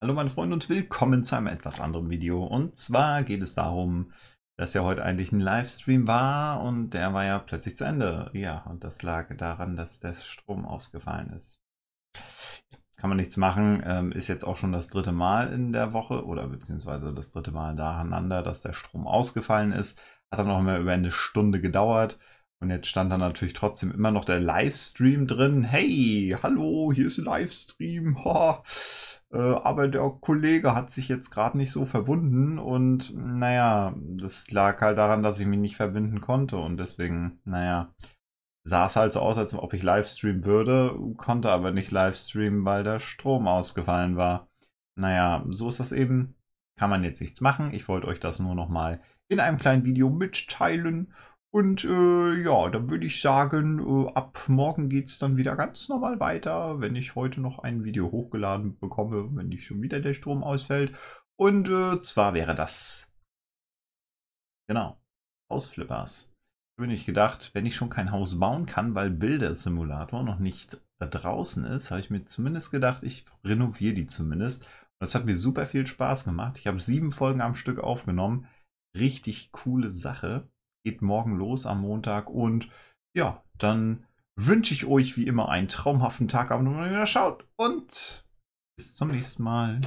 Hallo meine Freunde und willkommen zu einem etwas anderen Video. Und zwar geht es darum, dass ja heute eigentlich ein Livestream war und der war ja plötzlich zu Ende. Ja, und das lag daran, dass der Strom ausgefallen ist. Kann man nichts machen, ähm, ist jetzt auch schon das dritte Mal in der Woche oder beziehungsweise das dritte Mal nacheinander, dass der Strom ausgefallen ist. Hat dann noch mal über eine Stunde gedauert. Und jetzt stand dann natürlich trotzdem immer noch der Livestream drin. Hey, hallo, hier ist ein Livestream. Ha. Äh, aber der Kollege hat sich jetzt gerade nicht so verbunden und naja, das lag halt daran, dass ich mich nicht verbinden konnte und deswegen, naja, sah es halt so aus, als ob ich Livestream würde, konnte aber nicht Livestreamen, weil der Strom ausgefallen war. Naja, so ist das eben. Kann man jetzt nichts machen. Ich wollte euch das nur nochmal in einem kleinen Video mitteilen und äh, ja, dann würde ich sagen, äh, ab morgen geht es dann wieder ganz normal weiter, wenn ich heute noch ein Video hochgeladen bekomme, wenn nicht schon wieder der Strom ausfällt. Und äh, zwar wäre das. Genau. Hausflippers. Da bin ich gedacht, wenn ich schon kein Haus bauen kann, weil Bilder-Simulator noch nicht da draußen ist, habe ich mir zumindest gedacht, ich renoviere die zumindest. Und das hat mir super viel Spaß gemacht. Ich habe sieben Folgen am Stück aufgenommen. Richtig coole Sache geht morgen los am Montag. Und ja, dann wünsche ich euch wie immer einen traumhaften Tag, Abend, wenn ihr wieder schaut. Und bis zum nächsten Mal.